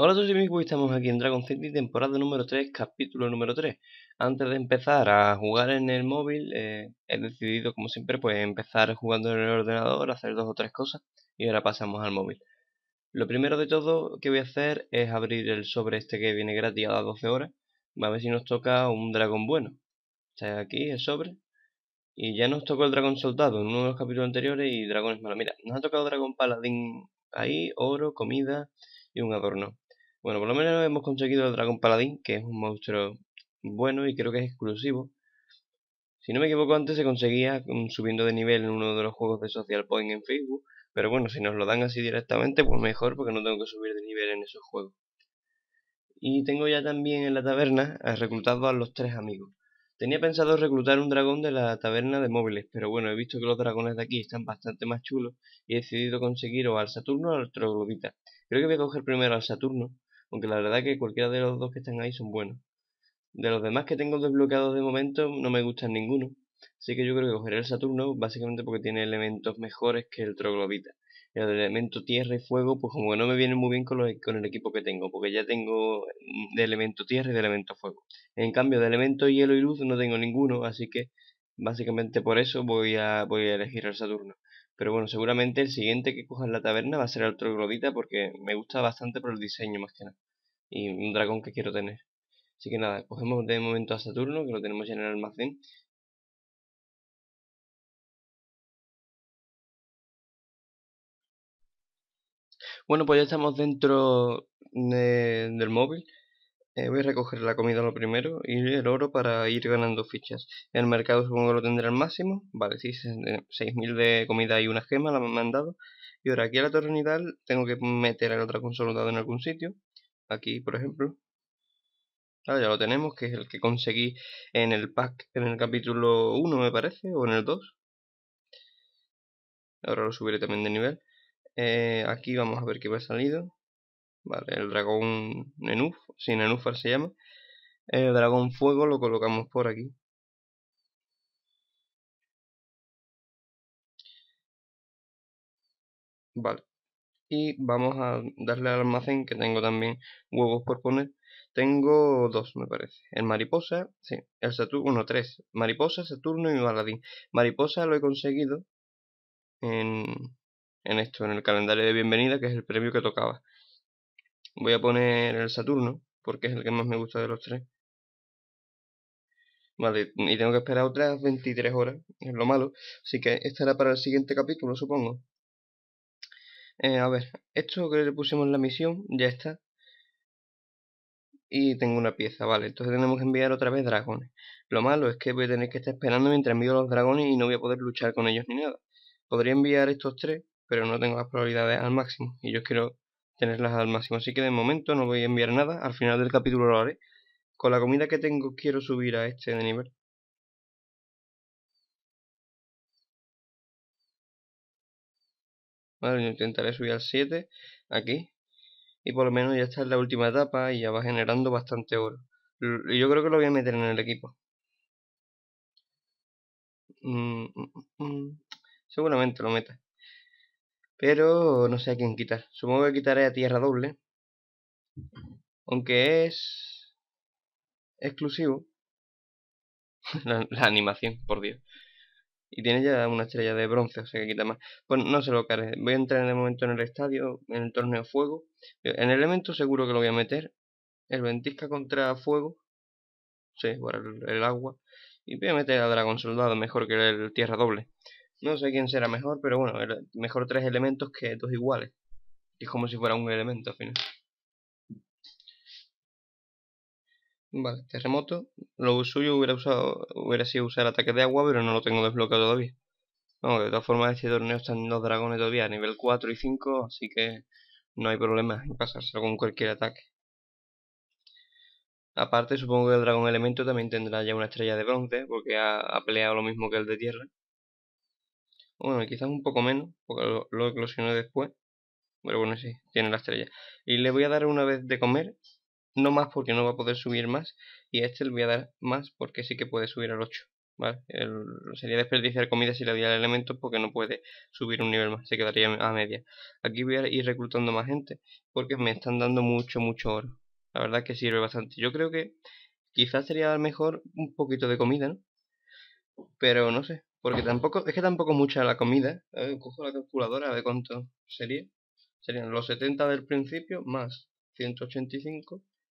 Hola a todos amigos, estamos aquí en Dragon City, temporada número 3, capítulo número 3. Antes de empezar a jugar en el móvil, eh, he decidido, como siempre, pues empezar jugando en el ordenador, hacer dos o tres cosas, y ahora pasamos al móvil. Lo primero de todo que voy a hacer es abrir el sobre este que viene gratis a las 12 horas, a ver si nos toca un dragón bueno. Está aquí el sobre, y ya nos tocó el dragón soldado en uno de los capítulos anteriores y dragones malo Mira, nos ha tocado dragón paladín ahí, oro, comida y un adorno. Bueno, por lo menos hemos conseguido el Dragón Paladín, que es un monstruo bueno y creo que es exclusivo. Si no me equivoco, antes se conseguía mm, subiendo de nivel en uno de los juegos de Social Point en Facebook. Pero bueno, si nos lo dan así directamente, pues mejor, porque no tengo que subir de nivel en esos juegos. Y tengo ya también en la taberna reclutado a los tres amigos. Tenía pensado reclutar un dragón de la taberna de móviles, pero bueno, he visto que los dragones de aquí están bastante más chulos y he decidido conseguir o al Saturno o al Troglobita. Creo que voy a coger primero al Saturno, aunque la verdad que cualquiera de los dos que están ahí son buenos. De los demás que tengo desbloqueados de momento, no me gustan ninguno. Así que yo creo que cogeré el Saturno básicamente porque tiene elementos mejores que el Troglobita. El elemento tierra y fuego, pues como que no me viene muy bien con, el equipo que tengo, porque ya tengo mm, de elemento tierra y de elemento fuego. En cambio, de elemento hielo y luz no tengo ninguno, así que básicamente por eso voy a, voy a elegir el Saturno. Pero bueno, seguramente el siguiente que coja en la taberna va a ser el Troglobita. porque me gusta bastante por el diseño más que nada y un dragón que quiero tener. Así que nada, cogemos de momento a Saturno, que lo tenemos ya en el almacén. Bueno, pues ya estamos dentro del móvil. Eh, voy a recoger la comida lo primero y el oro para ir ganando fichas. El mercado supongo que lo tendré al máximo. Vale, sí, 6.000 de comida y una gema la me han mandado Y ahora aquí a la torre Nidal tengo que meter al otro consolidado en algún sitio aquí por ejemplo ah, ya lo tenemos que es el que conseguí en el pack en el capítulo 1 me parece o en el 2 ahora lo subiré también de nivel eh, aquí vamos a ver qué va ha salido vale, el dragón Nenuf, si sí, Nenufar se llama el dragón fuego lo colocamos por aquí Vale y vamos a darle al almacén que tengo también huevos por poner. Tengo dos, me parece. El mariposa, sí, el Saturno, uno, tres. Mariposa, Saturno y Baladín. Mariposa lo he conseguido en, en esto, en el calendario de bienvenida, que es el premio que tocaba. Voy a poner el Saturno, porque es el que más me gusta de los tres. Vale, y tengo que esperar otras 23 horas, es lo malo. Así que estará para el siguiente capítulo, supongo. Eh, a ver, esto que le pusimos en la misión, ya está. Y tengo una pieza, vale. Entonces tenemos que enviar otra vez dragones. Lo malo es que voy a tener que estar esperando mientras envío los dragones y no voy a poder luchar con ellos ni nada. Podría enviar estos tres, pero no tengo las probabilidades al máximo. Y yo quiero tenerlas al máximo. Así que de momento no voy a enviar nada. Al final del capítulo lo haré. Con la comida que tengo quiero subir a este nivel. Vale, intentaré subir al 7 aquí. Y por lo menos ya está en la última etapa y ya va generando bastante oro. Yo creo que lo voy a meter en el equipo. Mm, mm, mm, Seguramente lo meta. Pero no sé a quién quitar. Supongo que quitaré a tierra doble. Aunque es exclusivo. la, animación, por Dios. Y tiene ya una estrella de bronce, o sea que quita más. Pues no se lo que Voy a entrar en el momento en el estadio, en el torneo fuego. Eh, en el elemento seguro que lo voy a meter. El ventisca contra fuego. Sí, para el, agua. Y voy a meter a dragón soldado mejor que el tierra doble. No sé quién será mejor, pero bueno, mejor tres elementos que dos iguales. es como si fuera un elemento al final. Vale, terremoto. Lo suyo hubiera, usado, hubiera sido usar ataque de agua, pero no lo tengo desbloqueado todavía. No, de todas formas, este torneo están dos dragones todavía a nivel 4 y 5, así que no hay problema en pasarse con cualquier ataque. Aparte, supongo que el dragón elemento también tendrá ya una estrella de bronce, porque ha, peleado lo mismo que el de tierra. Bueno, quizás un poco menos, porque lo, lo después. Pero bueno, sí, tiene la estrella. Y le voy a dar una vez de comer no más porque no va a poder subir más, y este le voy a dar más porque sí que puede subir al 8. ¿vale? sería desperdiciar comida si le diera el elemento porque no puede subir un nivel más, se quedaría a media. Aquí voy a ir reclutando más gente porque me están dando mucho, mucho oro. La verdad es que sirve bastante. Yo creo que quizás sería mejor un poquito de comida, ¿no? Pero no sé, porque tampoco, es que tampoco mucha la comida. cojo la calculadora a ver cuánto sería. Serían los 70 del principio más 185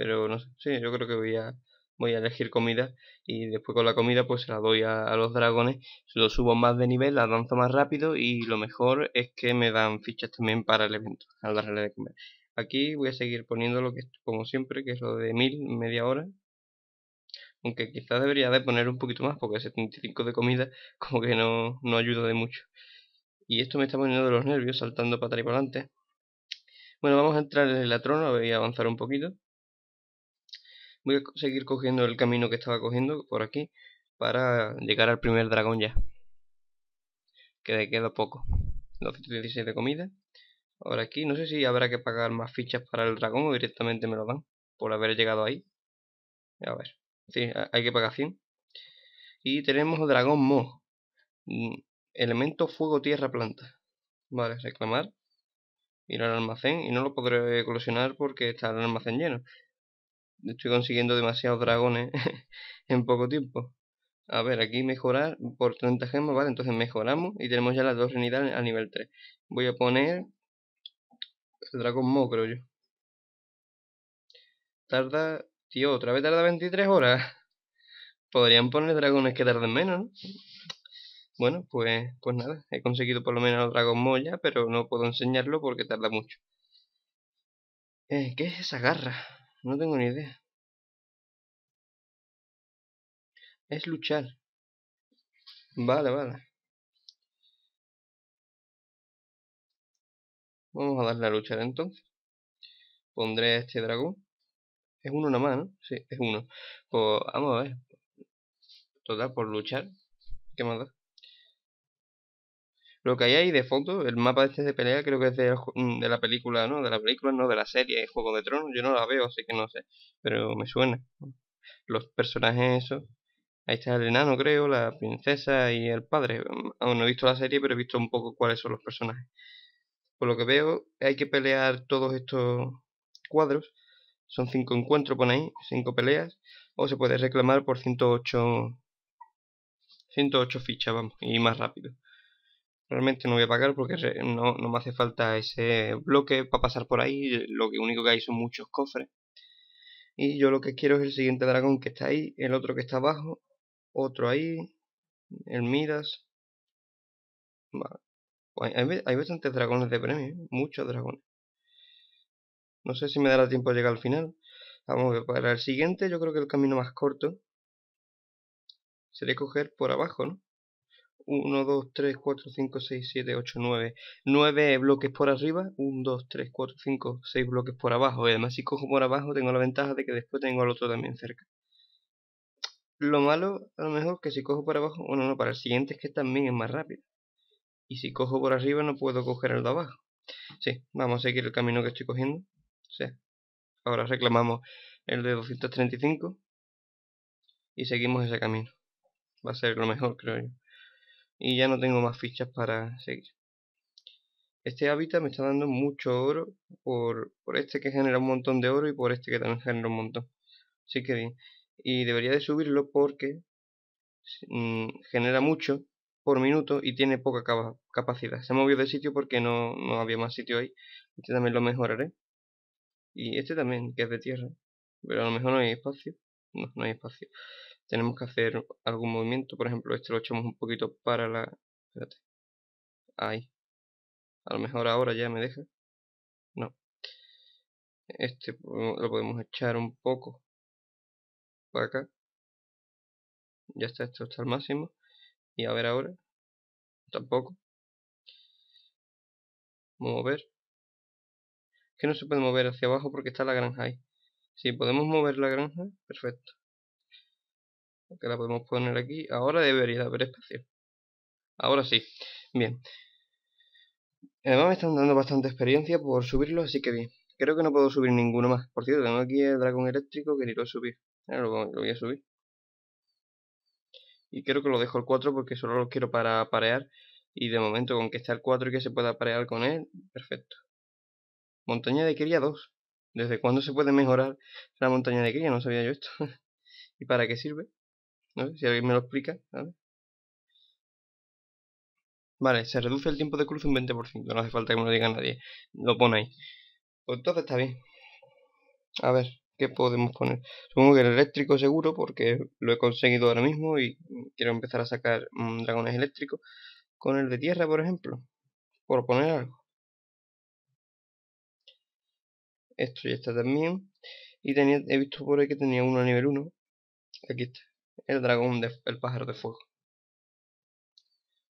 Pero no sé, sí, yo creo que voy a, voy a elegir comida y después con la comida pues la doy a, los dragones, los subo más de nivel, la más rápido y lo mejor es que me dan fichas también para el evento, al darle de comer. Aquí voy a seguir poniendo lo que como siempre, que es lo de mil media hora. Aunque quizás debería de poner un poquito más, porque 75 de comida como que no, ayuda de mucho. Y esto me está poniendo de los nervios, saltando para atrás y para adelante. Bueno, vamos a entrar en la trono, ver a avanzar un poquito voy a seguir cogiendo el camino que estaba cogiendo por aquí para llegar al primer dragón ya. Que le queda poco. 216 de comida. Ahora aquí, no sé si habrá que pagar más fichas para el dragón o directamente me lo dan por haber llegado ahí. A ver, sí, hay que pagar 100. Y tenemos dragón mo. Mm, elemento fuego, tierra, planta. Vale, reclamar. Ir al almacén y no lo podré colisionar porque está el almacén lleno estoy consiguiendo demasiados dragones en poco tiempo. A ver, aquí mejorar por 30 gemas, ¿vale? Entonces mejoramos y tenemos ya las dos unidades a nivel 3. Voy a poner el dragón Mo, creo yo. Tarda... Tío, otra vez tarda 23 horas. Podrían poner dragones que tarden menos, ¿no? Bueno, pues, pues nada, he conseguido por lo menos el dragón Mo ya, pero no puedo enseñarlo porque tarda mucho. Eh, ¿Qué es esa garra? No tengo ni idea. Es luchar. Vale, vale. Vamos a darle a luchar entonces. Pondré a este dragón. Es uno nada más, ¿no? Sí, es uno. Pues vamos a ver. Total, por luchar. ¿Qué más da? lo que hay ahí de fondo, el mapa este de pelea creo que es mm, de, la película, ¿no? De la película, no, de la serie Juego de Tronos, yo no la veo, así que no sé, pero me suena. Los personajes esos. Ahí está el enano, creo, la princesa y el padre. Mm, aún no he visto la serie, pero he visto un poco cuáles son los personajes. Por lo que veo, hay que pelear todos estos cuadros. Son cinco encuentros, por ahí, cinco peleas. O se puede reclamar por ciento 108 fichas, vamos, y más rápido realmente no voy a pagar porque no, me hace falta ese bloque para pasar por ahí, lo único que hay son muchos cofres. Y yo lo que quiero es el siguiente dragón que está ahí, el otro que está abajo, otro ahí, el Midas. Vale. Hay, bastantes dragones de premio, ¿eh? muchos dragones. No sé si me dará tiempo de llegar al final. Vamos a ver, para el siguiente yo creo que el camino más corto sería coger por abajo, ¿no? 1, 2, 3, 4, 5, 6, 7, 8, 9. 9 bloques por arriba, 1, 2, 3, 4, 5, 6 bloques por abajo. Y además si cojo por abajo tengo la ventaja de que después tengo al otro también cerca. Lo malo, a lo mejor, que si cojo por abajo, bueno, no, para el siguiente es que también es más rápido. Y si cojo por arriba no puedo coger el de abajo. Sí, vamos a seguir el camino que estoy cogiendo. O sea, ahora reclamamos el de 235 y seguimos ese camino. Va a ser lo mejor, creo yo y ya no tengo más fichas para seguir. Este hábitat me está dando mucho oro por, por este que genera un montón de oro y por este que también genera un montón. Así que bien. Y debería de subirlo porque mm, genera mucho por minuto y tiene poca capacidad. Se movió de sitio porque no, no había más sitio ahí. Este también lo mejoraré. Y este también, que es de tierra. Pero a lo mejor no hay espacio. No, no hay espacio tenemos que hacer algún movimiento. Por ejemplo, este lo echamos un poquito para la... Espérate. Ahí. A lo mejor ahora ya me deja. No. Este lo podemos echar un poco para acá. Ya está, esto está al máximo. Y a ver ahora. Tampoco. Mover. Que no se puede mover hacia abajo porque está la granja ahí. Si podemos mover la granja, perfecto que la podemos poner aquí. Ahora debería haber espacio. Ahora sí. Bien. Además me están dando bastante experiencia por subirlo, así que bien. Creo que no puedo subir ninguno más. Por cierto, tengo aquí el dragón eléctrico que ni lo subir. Eh, lo, voy a subir. Y creo que lo dejo el 4 porque solo lo quiero para parear. Y de momento con que está el 4 y que se pueda parear con él, perfecto. Montaña de cría 2. ¿Desde cuándo se puede mejorar la montaña de cría? No sabía yo esto. ¿Y para qué sirve? ¿no? Si alguien me lo explica, ¿vale? se reduce el tiempo de cruce un 20%, no hace falta que me lo diga nadie, lo pone ahí. Pues entonces está bien. A ver, ¿qué podemos poner? Supongo que el eléctrico seguro, porque lo he conseguido ahora mismo y quiero empezar a sacar mm, dragones eléctricos. Con el de tierra, por ejemplo, por poner algo. Esto ya está también. Y tenía, he visto por ahí que tenía uno a nivel 1. Aquí está el dragón, del el pájaro de fuego.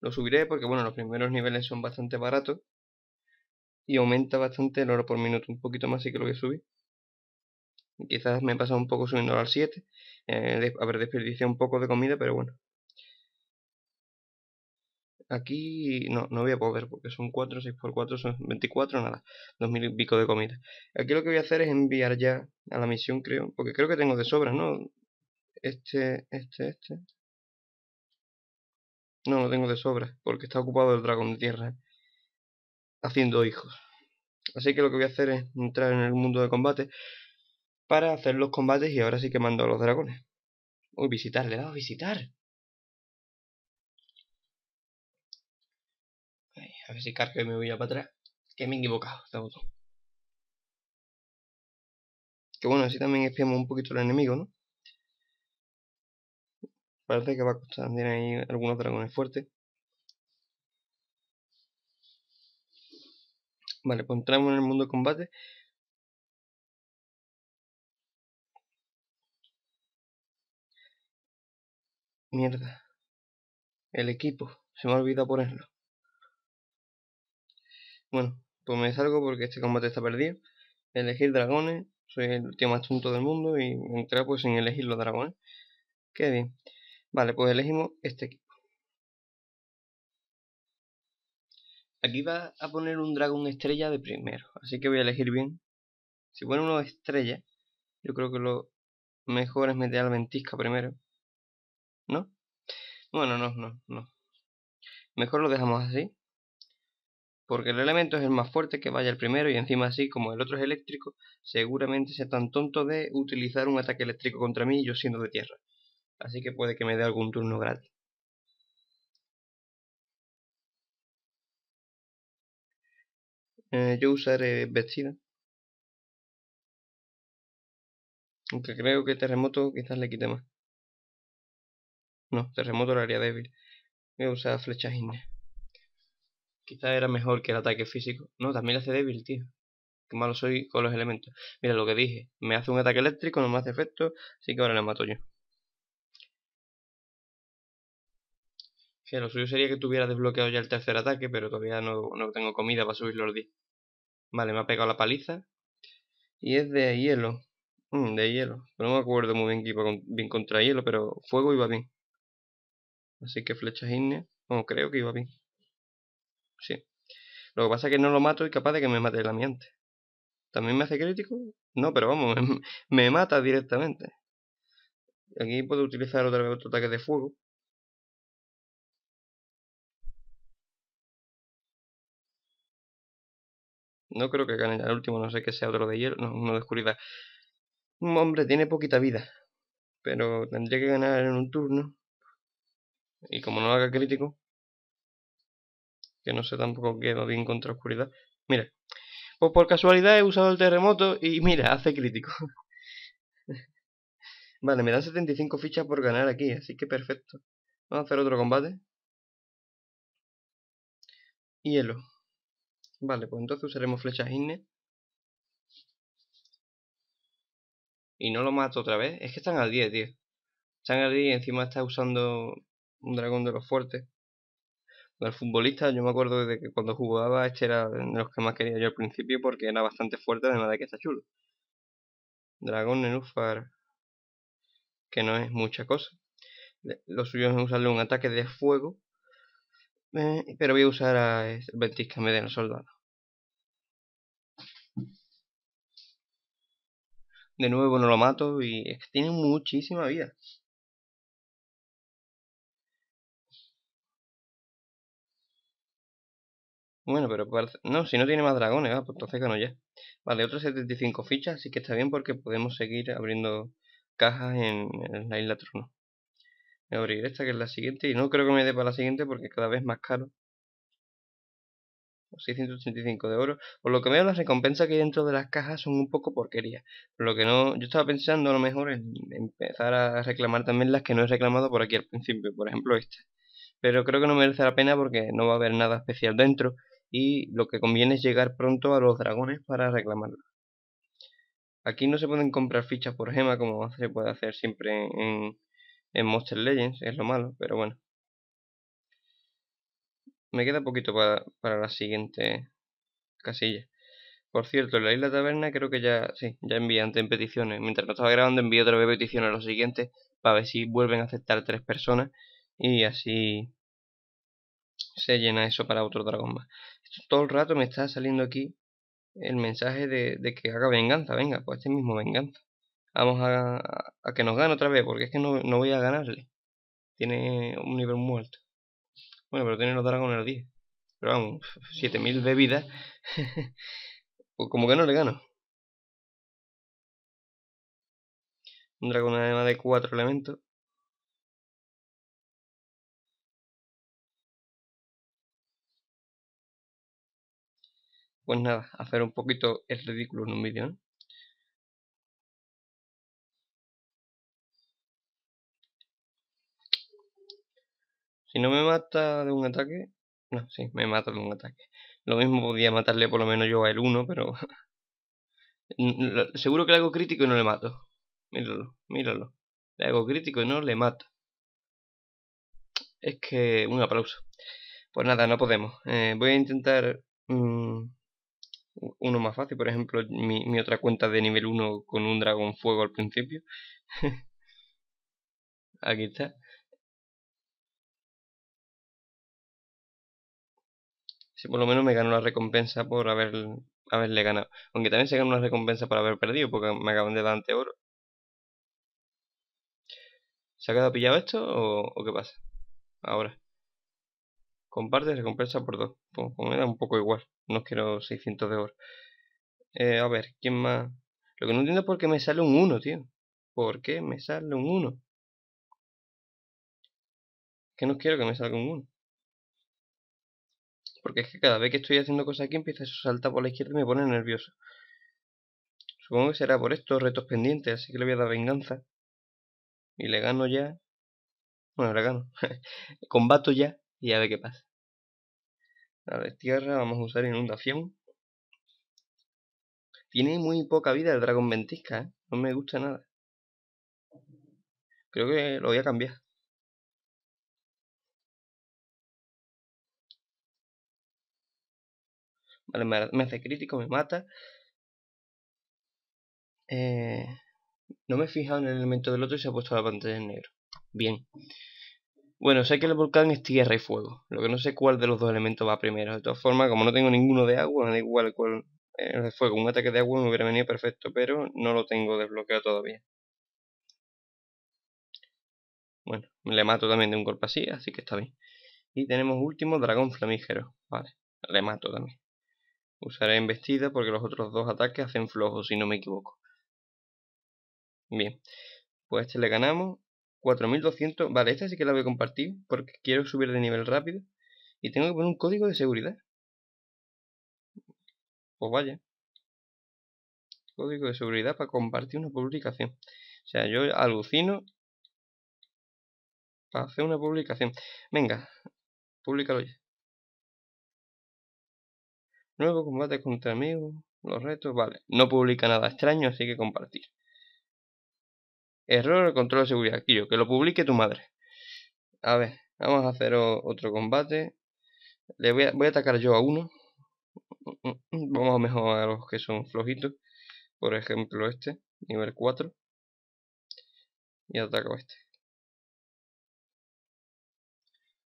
Lo subiré porque, bueno, los primeros niveles son bastante baratos. Y aumenta bastante el oro por minuto, un poquito más si que lo que subí. Quizás me he pasado un poco subiendo al 7. Eh, haber desperdiciado un poco de comida, pero bueno. Aquí no, no voy a poder porque son 4, 6 por 4, son 24, nada. 2000 y pico de comida. Aquí lo que voy a hacer es enviar ya a la misión, creo. Porque creo que tengo de sobra, ¿no? Este, este, este. No, lo tengo de sobra, porque está ocupado el dragón de tierra haciendo hijos. Así que lo que voy a hacer es entrar en el mundo de combate para hacer los combates y ahora sí que mando a los dragones. Uy, visitar, le he dado a visitar. a ver si cargo y me voy ya para atrás. Que me he equivocado, está botón. Que bueno, así también espiamos un poquito al enemigo, ¿no? Parece que va a costar también ahí algunos dragones fuertes. Vale, pues entramos en el mundo de combate. Mierda. El equipo. Se me ha olvidado ponerlo. Bueno, pues me salgo porque este combate está perdido. Elegir dragones. Soy el último más del mundo y entré pues sin elegir los dragones. Qué bien. Vale, pues elegimos este equipo. Aquí va a poner un dragón estrella de primero, así que voy a elegir bien. Si pone uno estrella, yo creo que lo mejor es meter al ventisca primero. ¿No? Bueno, no, no, no. Mejor lo dejamos así. Porque el elemento es el más fuerte que vaya el primero y encima así, como el otro es eléctrico, seguramente sea tan tonto de utilizar un ataque eléctrico contra mí y yo siendo de tierra así que puede que me dé algún turno gratis. Eh, yo usaré vestida. Aunque creo que terremoto quizás le quite más. No, terremoto lo haría débil. Voy a usar flechas quizá Quizás era mejor que el ataque físico. No, también le hace débil, tío. Qué malo soy con los elementos. Mira lo que dije. Me hace un ataque eléctrico, no me hace efecto, así que ahora la mato yo. Que lo suyo sería que tuviera desbloqueado ya el tercer ataque, pero todavía no, no tengo comida para subir los 10. Vale, me ha pegado la paliza. Y es de hielo. Mm, de hielo. Pero no me acuerdo muy bien que iba bien contra hielo, pero fuego iba bien. Así que flechas ígneas. Oh, creo que iba bien. Sí. Lo que pasa es que no lo mato y capaz de que me mate el ambiente ¿También me hace crítico? No, pero vamos, me, me mata directamente. Aquí puedo utilizar otra vez otro ataque de fuego. No creo que gane el último, no sé que sea otro de hielo, no, uno de oscuridad. Hombre, tiene poquita vida. Pero tendría que ganar en un turno. Y como no haga crítico, que no sé tampoco qué va bien contra oscuridad. Mira, pues por casualidad he usado el terremoto y mira, hace crítico. vale, me dan 75 fichas por ganar aquí, así que perfecto. Vamos a hacer otro combate. Hielo. Vale, pues entonces usaremos flechas inne. Y no lo mato otra vez. Es que están al 10, tío. Están al 10 y encima está usando un dragón de los fuertes. El futbolista, yo me acuerdo de que cuando jugaba este era de los que más quería yo al principio porque era bastante fuerte, además de que está chulo. Dragón Nenúfar. Que no es mucha cosa. Lo suyo es usarle un ataque de fuego eh, pero voy a usar a Ventisca Mediano Soldado. De nuevo no lo mato y es que tiene muchísima vida. Bueno, pero No, si no tiene más dragones, pues entonces gano ya. Vale, otras 75 fichas, así que está bien porque podemos seguir abriendo cajas en, la isla Trono. Voy a abrir esta que es la siguiente y no creo que me dé para la siguiente porque cada vez más caro. 685 pues de oro. Por lo que veo, las recompensas que hay dentro de las cajas son un poco porquería. Por lo que no. Yo estaba pensando a lo mejor en empezar a reclamar también las que no he reclamado por aquí al principio, por ejemplo esta. Pero creo que no merece la pena porque no va a haber nada especial dentro. Y lo que conviene es llegar pronto a los dragones para reclamarlo. Aquí no se pueden comprar fichas por gema como se puede hacer siempre en, en Monster Legends, es lo malo, pero bueno. Me queda poquito para, la siguiente casilla. Por cierto, en la isla taberna creo que ya, sí, ya envié en peticiones. Mientras no estaba grabando envié otra vez peticiones a los siguientes para ver si vuelven a aceptar tres personas y así se llena eso para otro dragón más. Todo el rato me está saliendo aquí el mensaje de, de que haga venganza, venga, pues este mismo venganza vamos a, que nos gane otra vez, porque es que no, no, voy a ganarle. Tiene un nivel muy alto. Bueno, pero tiene los dragones al 10. Pero vamos, 7000 de vida. Pues como que no le gano. Un dragón además de 4 elementos. Pues nada, hacer un poquito el ridículo en un vídeo, ¿no? Si no me mata de un ataque... No, sí, me mata de un ataque. Lo mismo podía matarle por lo menos yo a él uno, pero... Seguro que le hago crítico y no le mato. Míralo, míralo. Le hago crítico y no le mato. Es que... Un aplauso. Pues nada, no podemos. Eh, voy a intentar... Mm, uno más fácil, por ejemplo, mi, mi otra cuenta de nivel 1 con un dragón fuego al principio. Aquí está. si por lo menos me gano la recompensa por haber, haberle ganado. Aunque también se gana una recompensa por haber perdido, porque me acaban de dar ante oro. ¿Se ha quedado pillado esto o, qué pasa? Ahora. Comparte recompensa por dos. Pues, pues me da un poco igual. No quiero 600 de oro. Eh, a ver, ¿quién más? Lo que no entiendo es por qué me sale un 1, tío. ¿Por qué me sale un 1? Que no quiero que me salga un 1. Porque es que cada vez que estoy haciendo cosas aquí empieza a saltar por la izquierda y me pone nervioso. Supongo que será por estos retos pendientes, así que le voy a dar venganza. Y le gano ya. Bueno, le gano. Combato ya y a ver qué pasa. A ver, tierra, vamos a usar inundación. Tiene muy poca vida el dragón ventisca, ¿eh? No me gusta nada. Creo que lo voy a cambiar. me hace crítico, me mata. Eh, no me he fijado en el elemento del otro y se ha puesto la pantalla en negro. Bien. Bueno, sé que el volcán es tierra y fuego. Lo que no sé cuál de los dos elementos va primero. De todas formas, como no tengo ninguno de agua, me da igual cuál es eh, de fuego. Un ataque de agua me hubiera venido perfecto, pero no lo tengo desbloqueado todavía. Bueno, le mato también de un golpe así, así que está bien. Y tenemos último, dragón flamígero. Vale, le mato también. Usaré embestida porque los otros dos ataques hacen flojos, si no me equivoco. Bien, pues este le ganamos. 4200, vale, esta sí que la voy a compartir porque quiero subir de nivel rápido. Y tengo que poner un código de seguridad. Pues vaya. Código de seguridad para compartir una publicación. O sea, yo alucino para hacer una publicación. Venga, públicalo ya. Nuevo combate contra amigos. Los retos, vale. No publica nada extraño, así que compartir. Error control de seguridad. Aquí que lo publique tu madre. A ver, vamos a hacer otro combate. Le voy a, voy a atacar yo a uno. Vamos a mejorar a los que son flojitos. Por ejemplo, este, nivel 4. Y ataco a este.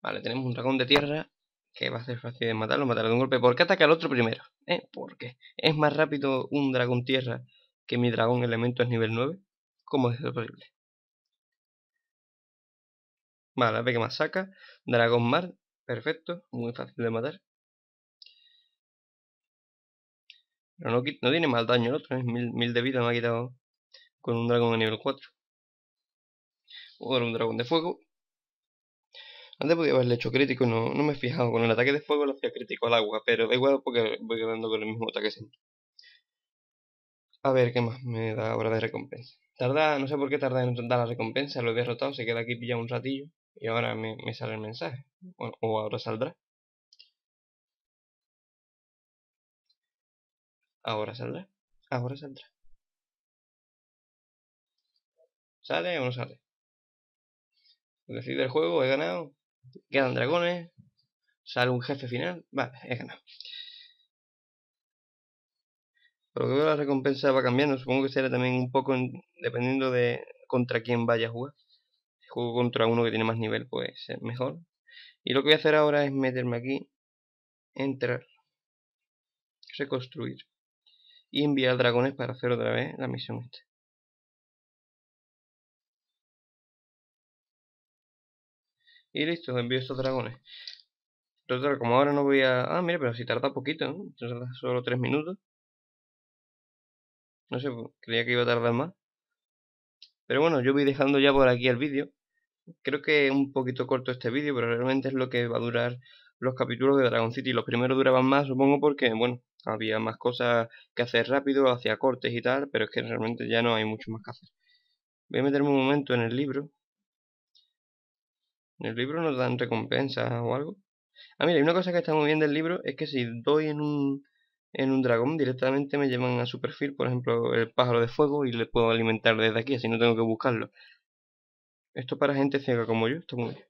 Vale, tenemos un dragón de tierra que va a ser fácil de matarlo, matarlo de un golpe. ¿Por qué ataca al otro primero? ¿Eh? Porque ¿Es más rápido un dragón tierra que mi dragón elemento es nivel 9? ¿Cómo es eso posible? Vale, ver que más saca. Dragón mar. Perfecto. Muy fácil de matar. Pero no, no tiene mal daño el otro. ¿eh? Mil, de vida me ha quitado con un dragón de nivel 4. O un dragón de fuego. Antes podía haberle hecho crítico, no, no me he fijado. Con el ataque de fuego lo hacía crítico al agua, pero da igual porque voy quedando con el mismo ataque siempre. A ver, ¿qué más me da ahora de recompensa? Tarda, no sé por qué tarda en dar la recompensa, lo he derrotado, se queda aquí pillado un ratillo y ahora me, me sale el mensaje. o ahora saldrá. Ahora saldrá. Ahora saldrá. ¿Sale o no sale? Decide el juego, he ganado. Quedan dragones. Sale un jefe final. Vale, he ganado. Por lo que veo la recompensa va cambiando. Supongo que será también un poco dependiendo de contra quién vaya a jugar. Si juego contra uno que tiene más nivel, puede ser mejor. Y lo que voy a hacer ahora es meterme aquí. Entrar. Reconstruir. Y enviar dragones para hacer otra vez la misión esta. Y listo, envío estos dragones. Entonces, como ahora no voy a... Ah, mira, pero si tarda poquito, ¿no? Tarda solo tres minutos. No sé, pues, creía que iba a tardar más. Pero bueno, yo voy dejando ya por aquí el vídeo. Creo que es un poquito corto este vídeo, pero realmente es lo que va a durar los capítulos de Dragon City. Los primeros duraban más, supongo, porque, bueno, había más cosas que hacer rápido, hacía cortes y tal, pero es que realmente ya no hay mucho más que hacer. Voy a meterme un momento en el libro, ¿En el libro nos dan recompensas o algo? Ah, mira, y una cosa que está muy bien del libro es que si doy en un, en un dragón, directamente me llevan a su perfil, por ejemplo, el pájaro de fuego, y le puedo alimentar desde aquí, así no tengo que buscarlo. Esto para gente ciega como yo, está muy bien.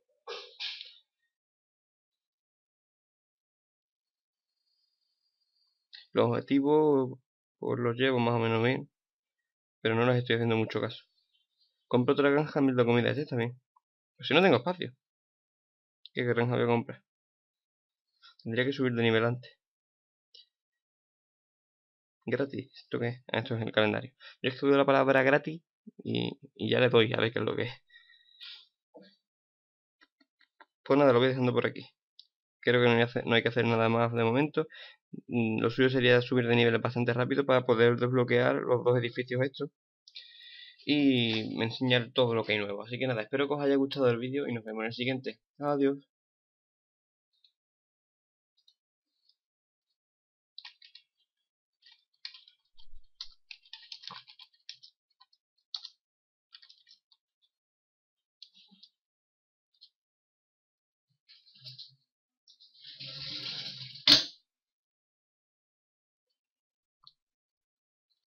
Los objetivos pues, los llevo más o menos bien, pero no les estoy haciendo mucho caso. Compro otra granja, mil de comida, este También. Pero pues si no tengo espacio. ¿Qué granja voy a comprar? Tendría que subir de nivel antes. Gratis, ¿esto qué es? Ah, esto es el calendario. Yo escribo la palabra gratis y, ya le doy a ver qué es lo que es. Pues nada, lo voy dejando por aquí. Creo que no no hay que hacer nada más de momento. Mm, lo suyo sería subir de nivel bastante rápido para poder desbloquear los dos edificios estos y me enseñar todo lo que hay nuevo. Así que nada, espero que os haya gustado el vídeo y nos vemos en el siguiente. Adiós.